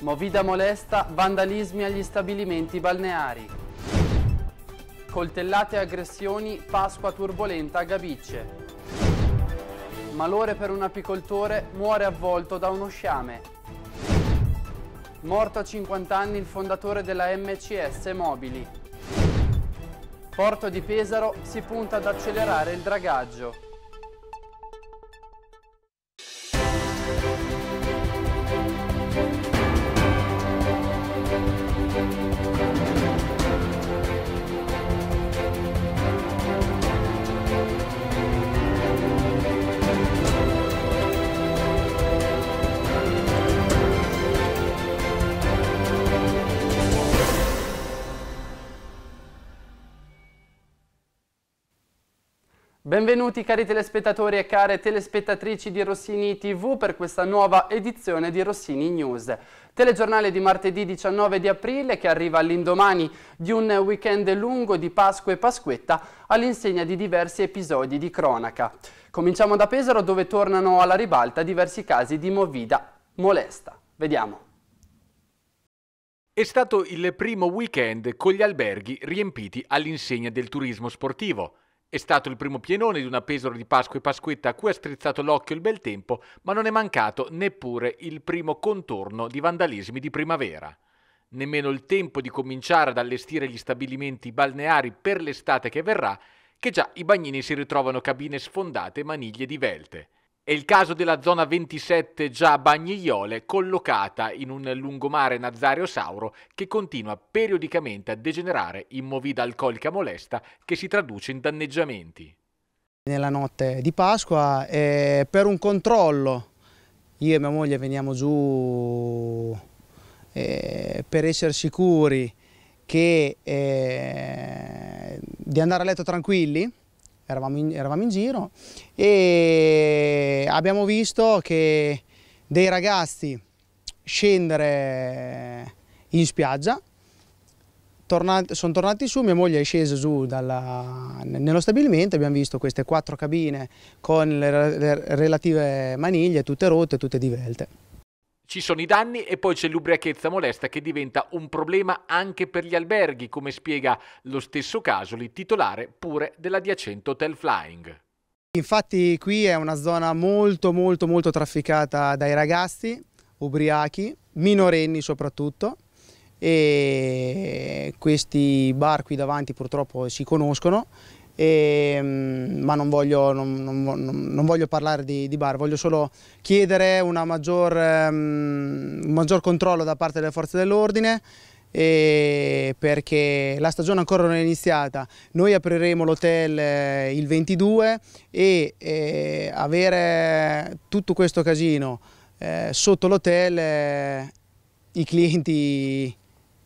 Movida molesta, vandalismi agli stabilimenti balneari. Coltellate e aggressioni, Pasqua turbolenta a Gabicce. Malore per un apicoltore, muore avvolto da uno sciame. Morto a 50 anni il fondatore della MCS Mobili. Porto di Pesaro si punta ad accelerare il dragaggio. Benvenuti cari telespettatori e care telespettatrici di Rossini TV per questa nuova edizione di Rossini News. Telegiornale di martedì 19 di aprile che arriva all'indomani di un weekend lungo di Pasqua e Pasquetta all'insegna di diversi episodi di cronaca. Cominciamo da Pesaro dove tornano alla ribalta diversi casi di movida molesta. Vediamo. È stato il primo weekend con gli alberghi riempiti all'insegna del turismo sportivo. È stato il primo pienone di una Pesaro di Pasqua e Pasquetta a cui ha strizzato l'occhio il bel tempo, ma non è mancato neppure il primo contorno di vandalismi di primavera. Nemmeno il tempo di cominciare ad allestire gli stabilimenti balneari per l'estate che verrà, che già i bagnini si ritrovano cabine sfondate e maniglie divelte. È il caso della zona 27 già Bagnigliole, collocata in un lungomare Nazario Sauro che continua periodicamente a degenerare in movida alcolica molesta che si traduce in danneggiamenti. Nella notte di Pasqua, eh, per un controllo, io e mia moglie veniamo giù eh, per essere sicuri che, eh, di andare a letto tranquilli, eravamo in, eravamo in giro e abbiamo visto che dei ragazzi scendere in spiaggia Tornati, sono tornati su, mia moglie è scesa giù dalla, nello stabilimento, abbiamo visto queste quattro cabine con le, le relative maniglie tutte rotte, tutte divelte. Ci sono i danni e poi c'è l'ubriachezza molesta che diventa un problema anche per gli alberghi, come spiega lo stesso Casoli, titolare pure dell'adiacente Hotel Flying. Infatti qui è una zona molto molto molto trafficata dai ragazzi, ubriachi, minorenni soprattutto e questi bar qui davanti purtroppo si conoscono e, ehm, ma non voglio, non, non, non voglio parlare di, di, bar, voglio solo chiedere maggior, um, un maggior controllo da parte delle forze dell'ordine perché la stagione ancora non è iniziata, noi apriremo l'hotel eh, il 22 e, eh, avere tutto questo casino eh, sotto l'hotel i clienti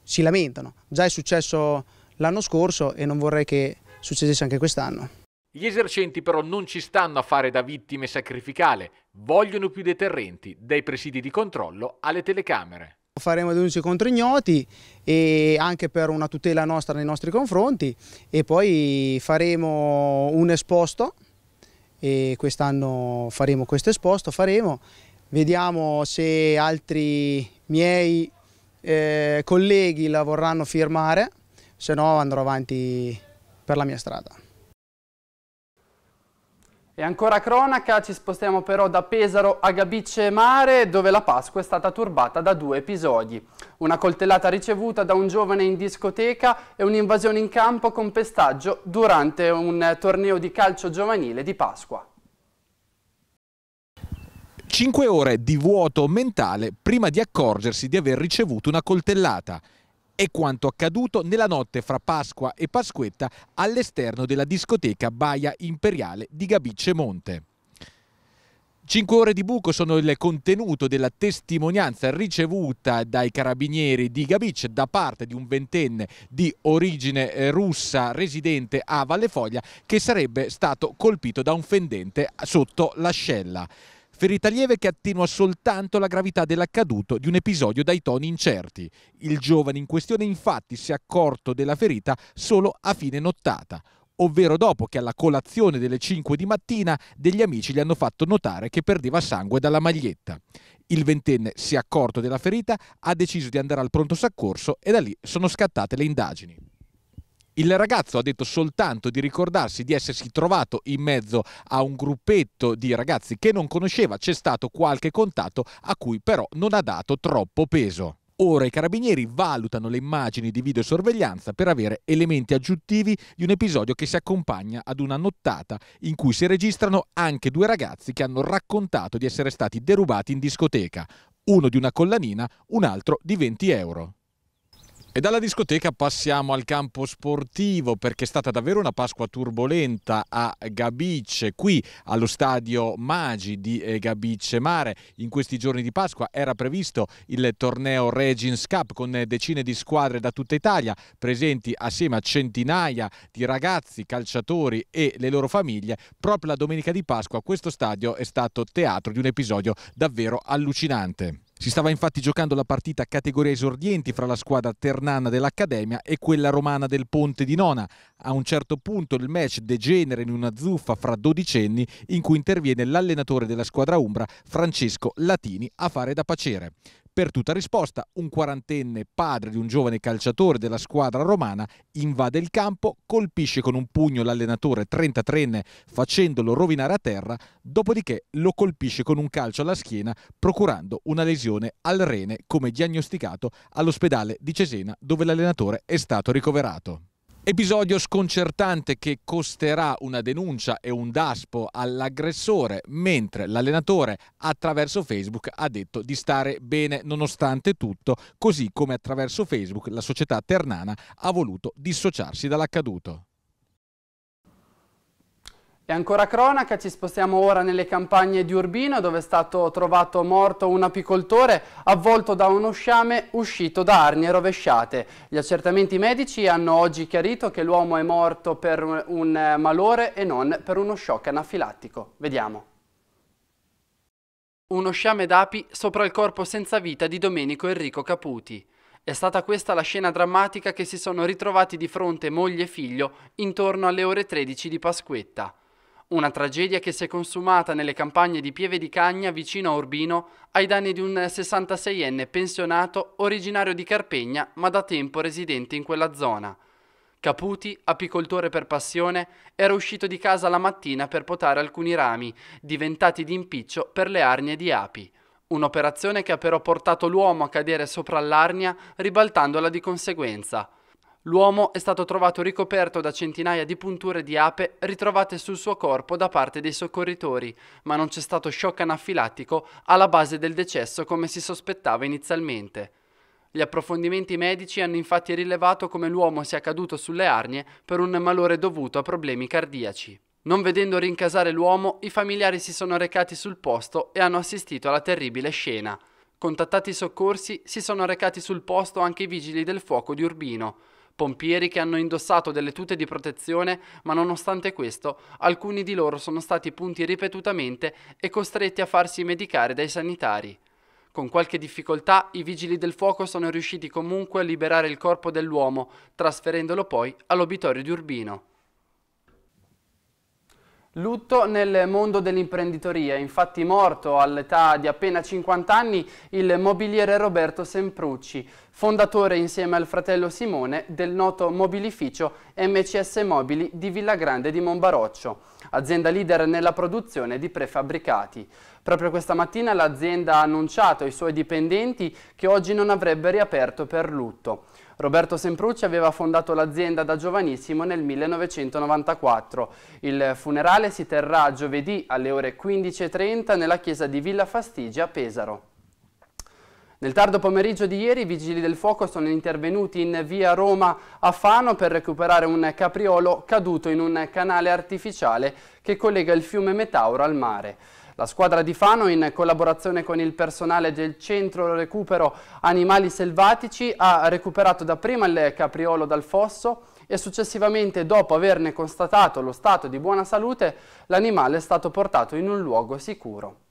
si lamentano, già è successo l'anno scorso e non vorrei che succedesse anche quest'anno. Gli esercenti però non ci stanno a fare da vittime sacrificale, vogliono più deterrenti, dai presidi di controllo alle telecamere. Faremo denunce contro ignoti e anche per una tutela nostra nei nostri confronti e poi faremo un esposto e quest'anno faremo questo esposto, faremo, vediamo se altri miei eh, colleghi la vorranno firmare, se no andrò avanti per la mia strada. E ancora cronaca, ci spostiamo però da Pesaro a Gabice Mare, dove la Pasqua è stata turbata da due episodi. Una coltellata ricevuta da un giovane in discoteca e un'invasione in campo con pestaggio durante un torneo di calcio giovanile di Pasqua. Cinque ore di vuoto mentale prima di accorgersi di aver ricevuto una coltellata è quanto accaduto nella notte fra Pasqua e Pasquetta all'esterno della discoteca Baia Imperiale di Gabicce Monte. Cinque ore di buco sono il contenuto della testimonianza ricevuta dai carabinieri di Gabic da parte di un ventenne di origine eh, russa residente a Vallefoglia che sarebbe stato colpito da un fendente sotto l'ascella. Ferita lieve che attenua soltanto la gravità dell'accaduto di un episodio dai toni incerti. Il giovane in questione infatti si è accorto della ferita solo a fine nottata, ovvero dopo che alla colazione delle 5 di mattina degli amici gli hanno fatto notare che perdeva sangue dalla maglietta. Il ventenne si è accorto della ferita, ha deciso di andare al pronto soccorso e da lì sono scattate le indagini. Il ragazzo ha detto soltanto di ricordarsi di essersi trovato in mezzo a un gruppetto di ragazzi che non conosceva, c'è stato qualche contatto a cui però non ha dato troppo peso. Ora i carabinieri valutano le immagini di videosorveglianza per avere elementi aggiuntivi di un episodio che si accompagna ad una nottata in cui si registrano anche due ragazzi che hanno raccontato di essere stati derubati in discoteca, uno di una collanina, un altro di 20 euro. E dalla discoteca passiamo al campo sportivo perché è stata davvero una Pasqua turbolenta a Gabice, qui allo stadio Magi di eh, Gabice Mare. In questi giorni di Pasqua era previsto il torneo Regins Cup con decine di squadre da tutta Italia, presenti assieme a centinaia di ragazzi, calciatori e le loro famiglie. Proprio la domenica di Pasqua questo stadio è stato teatro di un episodio davvero allucinante. Si stava infatti giocando la partita a categoria esordienti fra la squadra ternana dell'Accademia e quella romana del Ponte di Nona. A un certo punto il match degenera in una zuffa fra dodicenni in cui interviene l'allenatore della squadra Umbra, Francesco Latini, a fare da pacere. Per tutta risposta, un quarantenne padre di un giovane calciatore della squadra romana invade il campo, colpisce con un pugno l'allenatore 33enne facendolo rovinare a terra, dopodiché lo colpisce con un calcio alla schiena procurando una lesione al rene come diagnosticato all'ospedale di Cesena dove l'allenatore è stato ricoverato. Episodio sconcertante che costerà una denuncia e un daspo all'aggressore, mentre l'allenatore attraverso Facebook ha detto di stare bene nonostante tutto, così come attraverso Facebook la società ternana ha voluto dissociarsi dall'accaduto. E ancora cronaca, ci spostiamo ora nelle campagne di Urbino dove è stato trovato morto un apicoltore avvolto da uno sciame uscito da arnie rovesciate. Gli accertamenti medici hanno oggi chiarito che l'uomo è morto per un malore e non per uno shock anafilattico. Vediamo. Uno sciame d'api sopra il corpo senza vita di Domenico Enrico Caputi. È stata questa la scena drammatica che si sono ritrovati di fronte moglie e figlio intorno alle ore 13 di Pasquetta. Una tragedia che si è consumata nelle campagne di Pieve di Cagna vicino a Urbino ai danni di un 66enne pensionato originario di Carpegna ma da tempo residente in quella zona. Caputi, apicoltore per passione, era uscito di casa la mattina per potare alcuni rami, diventati di impiccio per le arnie di api. Un'operazione che ha però portato l'uomo a cadere sopra l'arnia, ribaltandola di conseguenza. L'uomo è stato trovato ricoperto da centinaia di punture di ape ritrovate sul suo corpo da parte dei soccorritori, ma non c'è stato shock anafilattico alla base del decesso come si sospettava inizialmente. Gli approfondimenti medici hanno infatti rilevato come l'uomo sia caduto sulle arnie per un malore dovuto a problemi cardiaci. Non vedendo rincasare l'uomo, i familiari si sono recati sul posto e hanno assistito alla terribile scena. Contattati i soccorsi, si sono recati sul posto anche i vigili del fuoco di Urbino, pompieri che hanno indossato delle tute di protezione, ma nonostante questo alcuni di loro sono stati punti ripetutamente e costretti a farsi medicare dai sanitari. Con qualche difficoltà i vigili del fuoco sono riusciti comunque a liberare il corpo dell'uomo, trasferendolo poi all'obitorio di Urbino. Lutto nel mondo dell'imprenditoria, infatti morto all'età di appena 50 anni il mobiliere Roberto Semprucci, fondatore insieme al fratello Simone del noto mobilificio MCS Mobili di Villa Grande di Monbaroccio, azienda leader nella produzione di prefabbricati. Proprio questa mattina l'azienda ha annunciato ai suoi dipendenti che oggi non avrebbe riaperto per lutto. Roberto Semprucci aveva fondato l'azienda da giovanissimo nel 1994. Il funerale si terrà giovedì alle ore 15.30 nella chiesa di Villa Fastigia a Pesaro. Nel tardo pomeriggio di ieri i vigili del fuoco sono intervenuti in via Roma a Fano per recuperare un capriolo caduto in un canale artificiale che collega il fiume Metauro al mare. La squadra di Fano, in collaborazione con il personale del Centro Recupero Animali Selvatici, ha recuperato dapprima il capriolo dal fosso e successivamente, dopo averne constatato lo stato di buona salute, l'animale è stato portato in un luogo sicuro.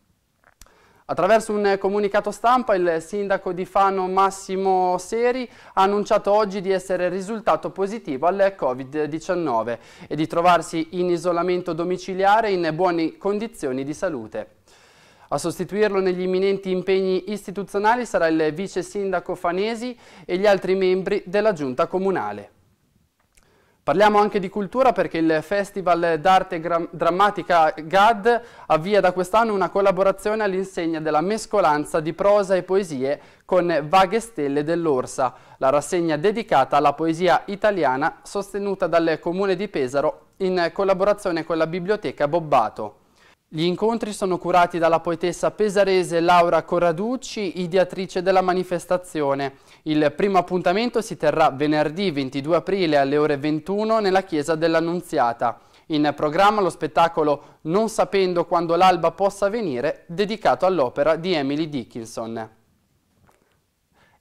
Attraverso un comunicato stampa il sindaco di Fano Massimo Seri ha annunciato oggi di essere risultato positivo al Covid-19 e di trovarsi in isolamento domiciliare in buone condizioni di salute. A sostituirlo negli imminenti impegni istituzionali sarà il vice sindaco Fanesi e gli altri membri della giunta comunale. Parliamo anche di cultura perché il Festival d'arte drammatica GAD avvia da quest'anno una collaborazione all'insegna della mescolanza di prosa e poesie con Vaghe Stelle dell'Orsa, la rassegna dedicata alla poesia italiana sostenuta dal Comune di Pesaro in collaborazione con la Biblioteca Bobbato. Gli incontri sono curati dalla poetessa pesarese Laura Corraducci, ideatrice della manifestazione. Il primo appuntamento si terrà venerdì 22 aprile alle ore 21 nella chiesa dell'Annunziata. In programma lo spettacolo Non sapendo quando l'alba possa venire, dedicato all'opera di Emily Dickinson.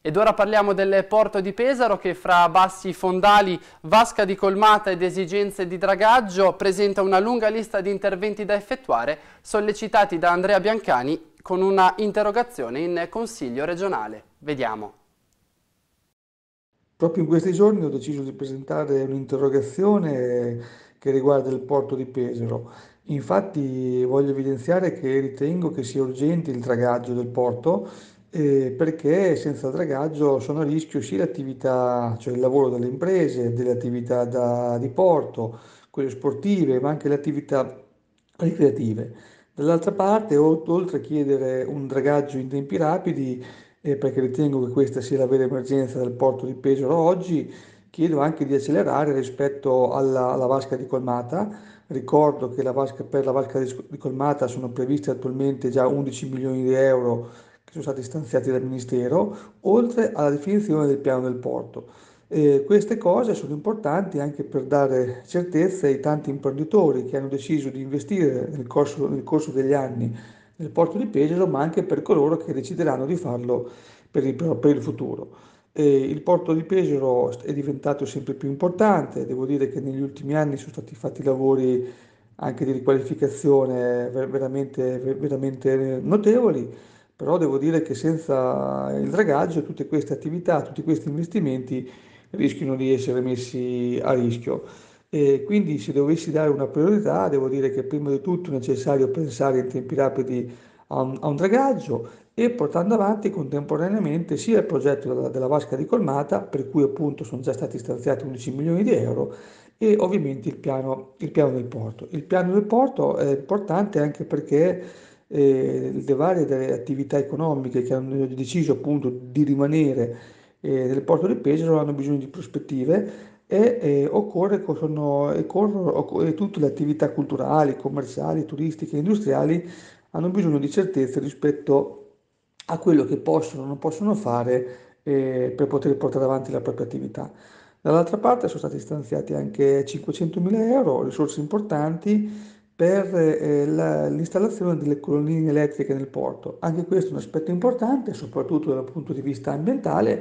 Ed ora parliamo del porto di Pesaro che fra bassi fondali, vasca di colmata ed esigenze di dragaggio presenta una lunga lista di interventi da effettuare sollecitati da Andrea Biancani con una interrogazione in Consiglio regionale. Vediamo. Proprio in questi giorni ho deciso di presentare un'interrogazione che riguarda il porto di Pesaro. Infatti voglio evidenziare che ritengo che sia urgente il dragaggio del porto eh, perché senza dragaggio sono a rischio sia l'attività, cioè il lavoro delle imprese, delle attività da, di porto, quelle sportive, ma anche le attività ricreative. Dall'altra parte, oltre a chiedere un dragaggio in tempi rapidi, eh, perché ritengo che questa sia la vera emergenza del porto di Pesaro oggi, chiedo anche di accelerare rispetto alla, alla vasca di colmata. Ricordo che la vasca, per la vasca di colmata sono previste attualmente già 11 milioni di euro che sono stati stanziati dal Ministero, oltre alla definizione del piano del porto. Eh, queste cose sono importanti anche per dare certezza ai tanti imprenditori che hanno deciso di investire nel corso, nel corso degli anni nel porto di Pesaro, ma anche per coloro che decideranno di farlo per il, per il futuro. E il porto di Pesaro è diventato sempre più importante, devo dire che negli ultimi anni sono stati fatti lavori anche di riqualificazione veramente, veramente notevoli però devo dire che senza il dragaggio tutte queste attività, tutti questi investimenti rischiano di essere messi a rischio. E quindi se dovessi dare una priorità devo dire che prima di tutto è necessario pensare in tempi rapidi a un, a un dragaggio e portando avanti contemporaneamente sia il progetto della, della vasca di colmata per cui appunto sono già stati stanziati 11 milioni di euro e ovviamente il piano, il piano del porto. Il piano del porto è importante anche perché eh, le varie delle attività economiche che hanno deciso appunto di rimanere eh, nel porto di Pesaro hanno bisogno di prospettive e, e, eh, occorre, sono, e, corrono, occorre, tutte le attività culturali, commerciali, turistiche, industriali hanno bisogno di certezze rispetto a quello che possono o non possono fare eh, per poter portare avanti la propria attività. Dall'altra parte sono stati stanziati anche 500.000 euro, risorse importanti per eh, la, l'installazione delle colonnine elettriche nel porto. Anche questo è un aspetto importante, soprattutto dal punto di vista ambientale,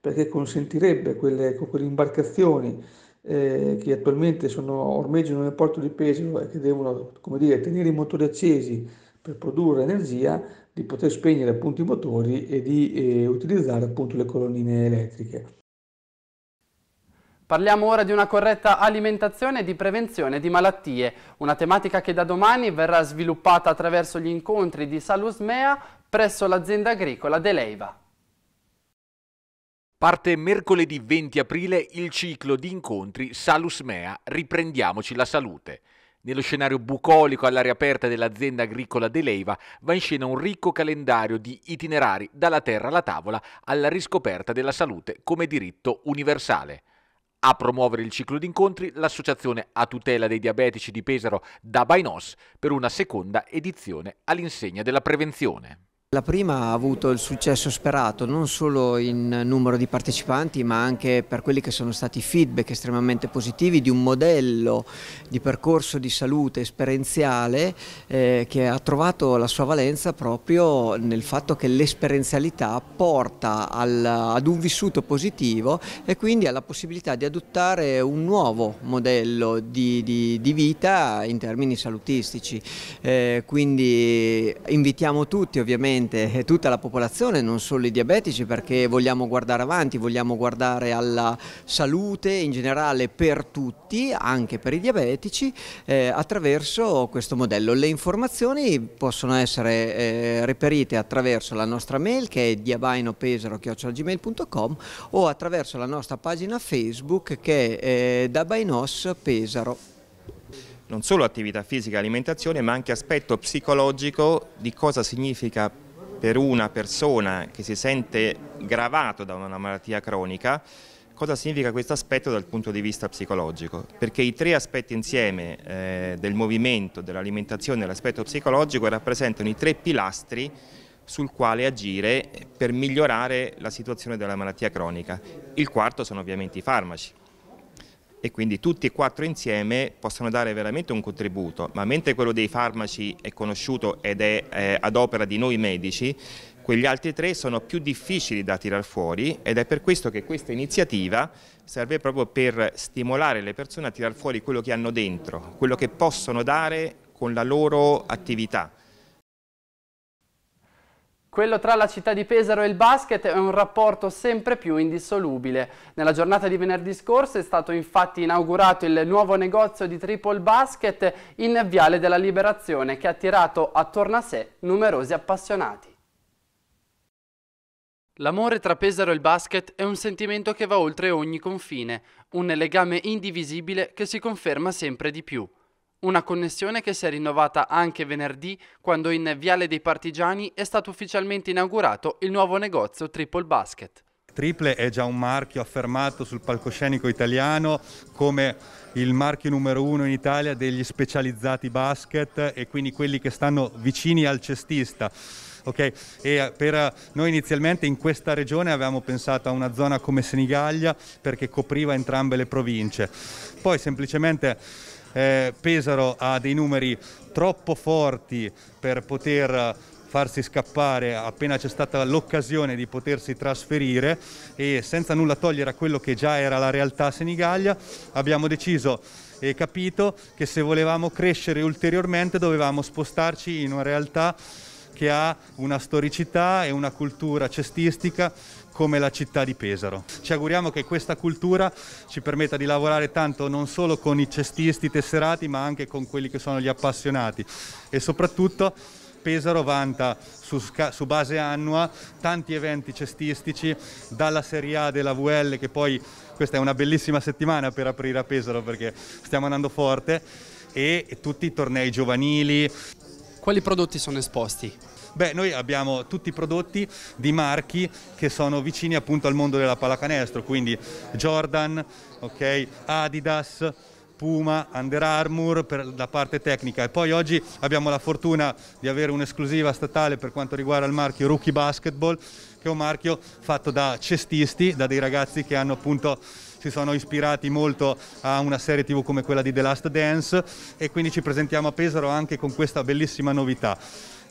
perché consentirebbe quelle, quelle imbarcazioni eh, che attualmente sono, ormeggiano nel porto di Pesaro e che devono dire, tenere i motori accesi per produrre energia, di poter spegnere appunto, i motori e di eh, utilizzare appunto, le colonnine elettriche. Parliamo ora di una corretta alimentazione e di prevenzione di malattie, una tematica che da domani verrà sviluppata attraverso gli incontri di Salusmea presso l'azienda agricola Deleiva. Parte mercoledì 20 aprile il ciclo di incontri Salusmea Riprendiamoci la salute. Nello scenario bucolico all'aria aperta dell'azienda agricola Deleiva va in scena un ricco calendario di itinerari dalla terra alla tavola alla riscoperta della salute come diritto universale. A promuovere il ciclo di incontri l'Associazione a tutela dei diabetici di Pesaro da Bainos per una seconda edizione all'insegna della prevenzione. La prima ha avuto il successo sperato non solo in numero di partecipanti ma anche per quelli che sono stati feedback estremamente positivi di un modello di percorso di salute esperienziale eh, che ha trovato la sua valenza proprio nel fatto che l'esperienzialità porta al, ad un vissuto positivo e quindi alla possibilità di adottare un nuovo modello di, di, di vita in termini salutistici. Eh, quindi invitiamo tutti ovviamente ovviamente eh, tutta la popolazione, non solo i diabetici, perché vogliamo guardare avanti, vogliamo guardare alla salute in generale per tutti, anche per i diabetici, eh, attraverso questo modello. Le informazioni possono essere eh, reperite attraverso la nostra mail che è diabainopesaro.gmail.com o attraverso la nostra pagina Facebook che è eh, Dabainos non solo attività fisica e alimentazione, ma anche aspetto psicologico di cosa significa per una persona che si sente gravato da una malattia cronica, cosa significa questo aspetto dal punto di vista psicologico? Perché i tre aspetti insieme eh, del movimento, dell'alimentazione e dell'aspetto psicologico rappresentano i tre pilastri sul quale agire per migliorare la situazione della malattia cronica. Il quarto sono ovviamente i farmaci e quindi tutti e quattro insieme possono dare veramente un contributo, ma mentre quello dei farmaci è conosciuto ed è eh, ad opera di noi medici, quegli altri tre sono più difficili da tirar fuori ed è per questo che questa iniziativa serve proprio per stimolare le persone a tirar fuori quello che hanno dentro, quello che possono dare con la loro attività. Quello tra la città di Pesaro e il basket è un rapporto sempre più indissolubile. Nella giornata di venerdì scorso è stato infatti inaugurato il nuovo negozio di Triple Basket in Viale della Liberazione che ha attirato attorno a sé numerosi appassionati. L'amore tra Pesaro e il basket è un sentimento che va oltre ogni confine, un legame indivisibile che si conferma sempre di più. Una connessione che si è rinnovata anche venerdì quando in Viale dei Partigiani è stato ufficialmente inaugurato il nuovo negozio Triple Basket. Triple è già un marchio affermato sul palcoscenico italiano come il marchio numero uno in Italia degli specializzati basket e quindi quelli che stanno vicini al cestista. Okay. Eh, eh, noi inizialmente in questa regione avevamo pensato a una zona come Senigallia perché copriva entrambe le province. Poi semplicemente eh, Pesaro ha dei numeri troppo forti per poter farsi scappare appena c'è stata l'occasione di potersi trasferire e senza nulla togliere a quello che già era la realtà Senigallia abbiamo deciso e capito che se volevamo crescere ulteriormente dovevamo spostarci in una realtà che ha una storicità e una cultura cestistica come la città di Pesaro. Ci auguriamo che questa cultura ci permetta di lavorare tanto non solo con i cestisti tesserati ma anche con quelli che sono gli appassionati e soprattutto Pesaro vanta su, su, base annua tanti eventi cestistici, dalla Serie A della VL, che poi questa è una bellissima settimana per aprire a Pesaro perché stiamo andando forte, e, e tutti i tornei giovanili. Quali prodotti sono esposti? Beh, noi abbiamo tutti i prodotti di marchi che sono vicini appunto al mondo della pallacanestro, quindi Jordan, okay, Adidas, Puma, Under Armour per la parte tecnica e poi oggi abbiamo la fortuna di avere un'esclusiva statale per quanto riguarda il marchio Rookie Basketball che è un marchio fatto da cestisti, da dei ragazzi che hanno appunto si sono ispirati molto a una serie tv come quella di The Last Dance e quindi ci presentiamo a Pesaro anche con questa bellissima novità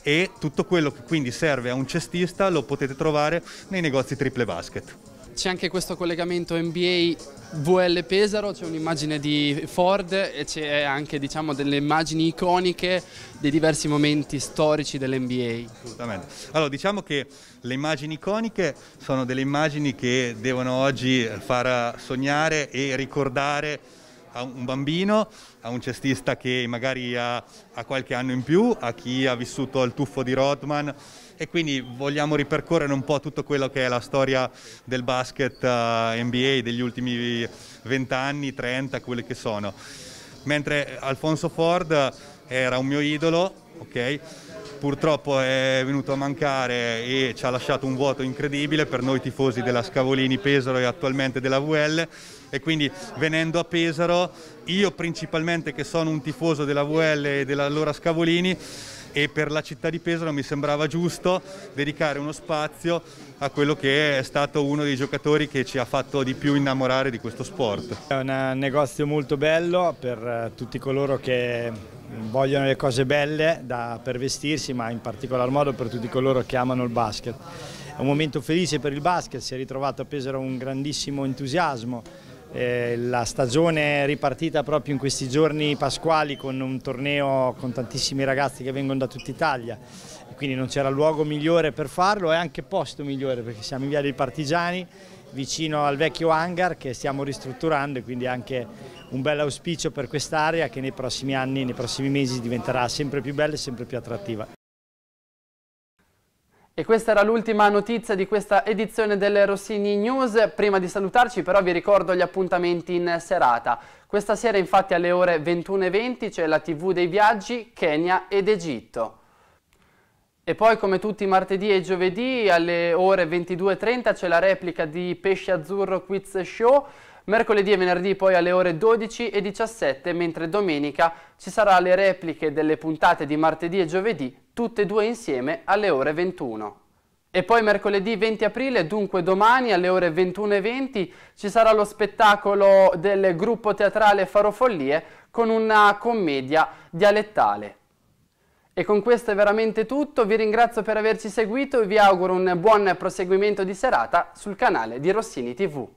e tutto quello che quindi serve a un cestista lo potete trovare nei negozi triple basket. C'è anche questo collegamento NBA VL Pesaro, c'è un'immagine di Ford e c'è anche diciamo, delle immagini iconiche dei diversi momenti storici dell'NBA. Assolutamente. Allora diciamo che le immagini iconiche sono delle immagini che devono oggi far sognare e ricordare a un bambino, a un cestista che magari ha, ha qualche anno in più, a chi ha vissuto il tuffo di Rodman e quindi vogliamo ripercorrere un po' tutto quello che è la storia del basket eh, NBA degli ultimi 20 anni, 30, quelli che sono. Mentre Alfonso Ford era un mio idolo, okay? purtroppo è venuto a mancare e ci ha lasciato un vuoto incredibile per noi tifosi della Scavolini Pesaro e attualmente della VL e quindi venendo a Pesaro, io principalmente che sono un tifoso della VL e dell'allora Scavolini, e per la città di Pesaro mi sembrava giusto dedicare uno spazio a quello che è stato uno dei giocatori che ci ha fatto di più innamorare di questo sport. È un eh, negozio molto bello per eh, tutti coloro che vogliono le cose belle da, per vestirsi, ma in particolar modo per tutti coloro che amano il basket. È un momento felice per il basket, si è ritrovato a Pesaro un grandissimo entusiasmo eh, la stagione è ripartita proprio in questi giorni pasquali con un torneo con tantissimi ragazzi che vengono da tutta Italia quindi non c'era luogo migliore per farlo e anche posto migliore perché siamo in via dei Partigiani vicino al vecchio hangar che stiamo ristrutturando e quindi anche un bel auspicio per quest'area che nei prossimi anni, nei prossimi mesi diventerà sempre più bella e sempre più attrattiva. E questa era l'ultima notizia di questa edizione delle Rossini News. Prima di salutarci però vi ricordo gli appuntamenti in serata. Questa sera infatti alle ore 21.20 c'è la TV dei viaggi Kenya ed Egitto. E poi come tutti i martedì e giovedì alle ore 22.30 c'è la replica di Pesce Azzurro Quiz Show mercoledì e venerdì poi alle ore 12 e 17, mentre domenica ci sarà le repliche delle puntate di martedì e giovedì, tutte e due insieme alle ore 21. E poi mercoledì 20 aprile, dunque domani alle ore 21.20, ci sarà lo spettacolo del gruppo teatrale Farofollie con una commedia dialettale. E con questo è veramente tutto, vi ringrazio per averci seguito e vi auguro un buon proseguimento di serata sul canale di Rossini TV.